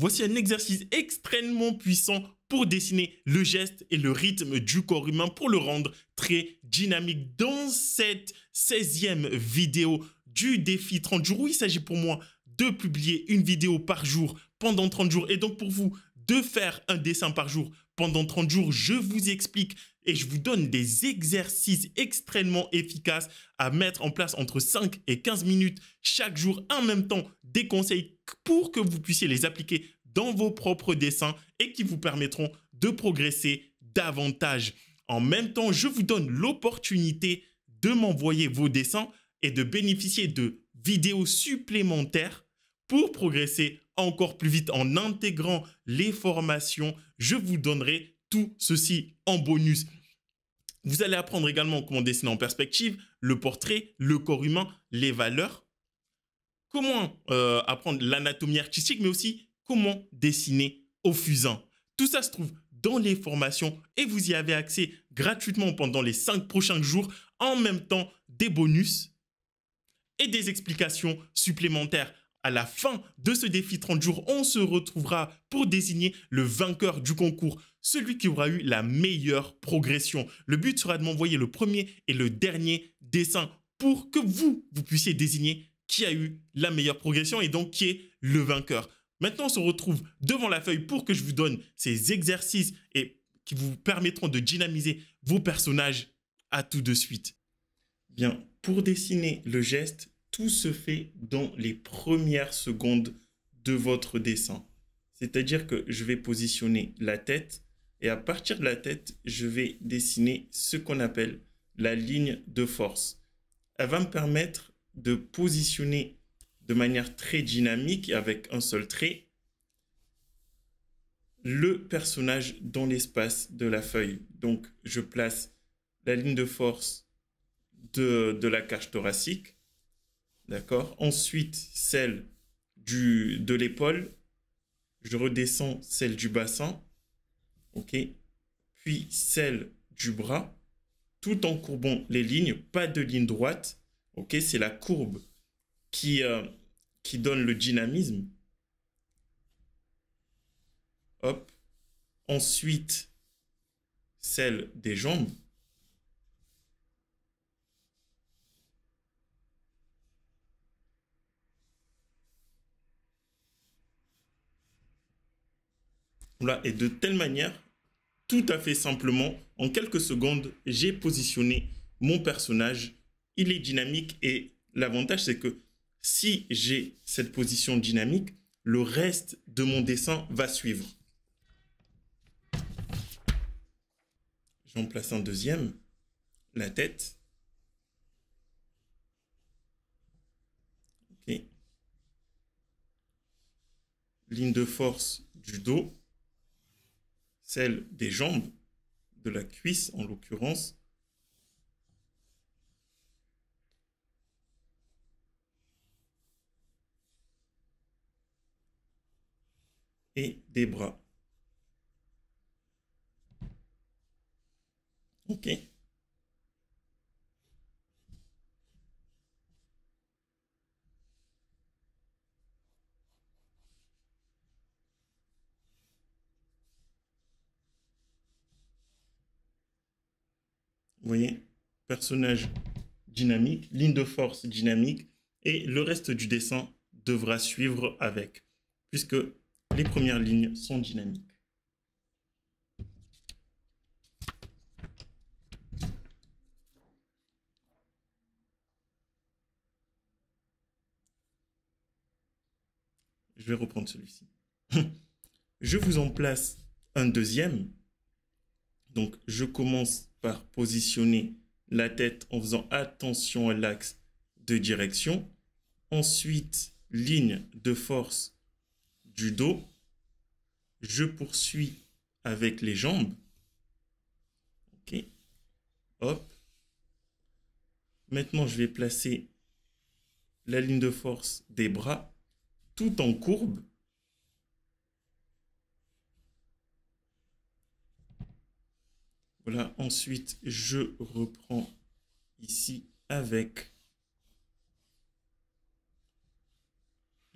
Voici un exercice extrêmement puissant pour dessiner le geste et le rythme du corps humain pour le rendre très dynamique. Dans cette 16e vidéo du défi 30 jours, où il s'agit pour moi de publier une vidéo par jour pendant 30 jours et donc pour vous de faire un dessin par jour pendant 30 jours, je vous explique et je vous donne des exercices extrêmement efficaces à mettre en place entre 5 et 15 minutes chaque jour en même temps, des conseils pour que vous puissiez les appliquer dans vos propres dessins et qui vous permettront de progresser davantage. En même temps, je vous donne l'opportunité de m'envoyer vos dessins et de bénéficier de vidéos supplémentaires pour progresser encore plus vite en intégrant les formations, je vous donnerai tout ceci en bonus. Vous allez apprendre également comment dessiner en perspective le portrait, le corps humain, les valeurs, comment euh, apprendre l'anatomie artistique, mais aussi comment dessiner au fusain. Tout ça se trouve dans les formations et vous y avez accès gratuitement pendant les cinq prochains jours, en même temps des bonus et des explications supplémentaires. À la fin de ce défi 30 jours, on se retrouvera pour désigner le vainqueur du concours, celui qui aura eu la meilleure progression. Le but sera de m'envoyer le premier et le dernier dessin pour que vous, vous puissiez désigner qui a eu la meilleure progression et donc qui est le vainqueur. Maintenant, on se retrouve devant la feuille pour que je vous donne ces exercices et qui vous permettront de dynamiser vos personnages. À tout de suite. Bien, pour dessiner le geste, tout se fait dans les premières secondes de votre dessin. C'est-à-dire que je vais positionner la tête et à partir de la tête, je vais dessiner ce qu'on appelle la ligne de force. Elle va me permettre de positionner de manière très dynamique avec un seul trait le personnage dans l'espace de la feuille. Donc je place la ligne de force de, de la cage thoracique D'accord Ensuite, celle du, de l'épaule. Je redescends celle du bassin. OK Puis celle du bras. Tout en courbant les lignes. Pas de ligne droite. OK C'est la courbe qui, euh, qui donne le dynamisme. Hop. Ensuite, celle des jambes. Voilà, et de telle manière, tout à fait simplement, en quelques secondes, j'ai positionné mon personnage. Il est dynamique et l'avantage, c'est que si j'ai cette position dynamique, le reste de mon dessin va suivre. J'en place un deuxième, la tête. Ligne de force du dos celle des jambes, de la cuisse en l'occurrence, et des bras. OK Vous voyez Personnage dynamique, ligne de force dynamique, et le reste du dessin devra suivre avec, puisque les premières lignes sont dynamiques. Je vais reprendre celui-ci. Je vous en place un deuxième donc, je commence par positionner la tête en faisant attention à l'axe de direction. Ensuite, ligne de force du dos. Je poursuis avec les jambes. OK. Hop. Maintenant, je vais placer la ligne de force des bras tout en courbe Voilà, ensuite, je reprends ici avec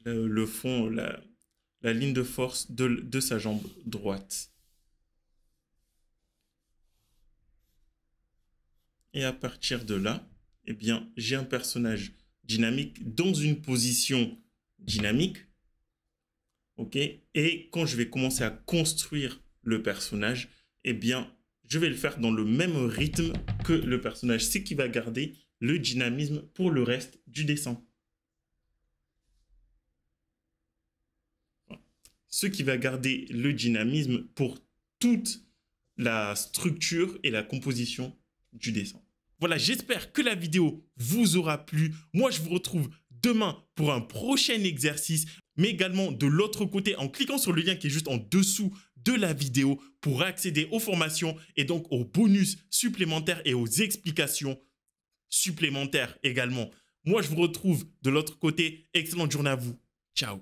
le, fond, la, la, ligne de force de, sa jambe droite. Et à partir de là, eh bien, j'ai un personnage dynamique dans une position dynamique. OK Et quand je vais commencer à construire le personnage, eh bien, je vais le faire dans le même rythme que le personnage, ce qui va garder le dynamisme pour le reste du dessin. Ce qui va garder le dynamisme pour toute la structure et la composition du dessin. Voilà, j'espère que la vidéo vous aura plu. Moi, je vous retrouve demain pour un prochain exercice, mais également de l'autre côté en cliquant sur le lien qui est juste en dessous de la vidéo pour accéder aux formations et donc aux bonus supplémentaires et aux explications supplémentaires également. Moi, je vous retrouve de l'autre côté. Excellente journée à vous. Ciao